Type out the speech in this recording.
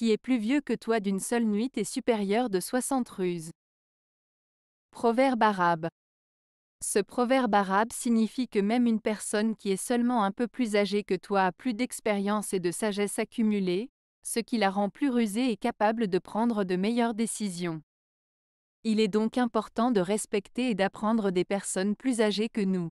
qui est plus vieux que toi d'une seule nuit est supérieur de soixante ruses. Proverbe arabe. Ce proverbe arabe signifie que même une personne qui est seulement un peu plus âgée que toi a plus d'expérience et de sagesse accumulée, ce qui la rend plus rusée et capable de prendre de meilleures décisions. Il est donc important de respecter et d'apprendre des personnes plus âgées que nous.